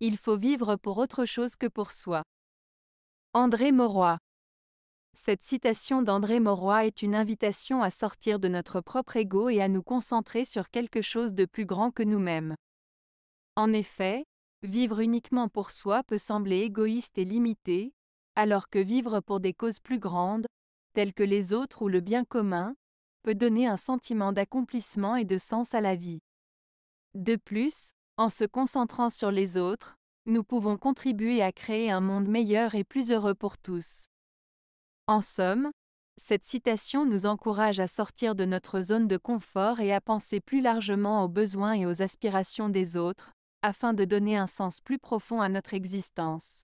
Il faut vivre pour autre chose que pour soi. André Mauroy. Cette citation d'André Mauroy est une invitation à sortir de notre propre ego et à nous concentrer sur quelque chose de plus grand que nous-mêmes. En effet, vivre uniquement pour soi peut sembler égoïste et limité, alors que vivre pour des causes plus grandes, telles que les autres ou le bien commun, peut donner un sentiment d'accomplissement et de sens à la vie. De plus, en se concentrant sur les autres, nous pouvons contribuer à créer un monde meilleur et plus heureux pour tous. En somme, cette citation nous encourage à sortir de notre zone de confort et à penser plus largement aux besoins et aux aspirations des autres, afin de donner un sens plus profond à notre existence.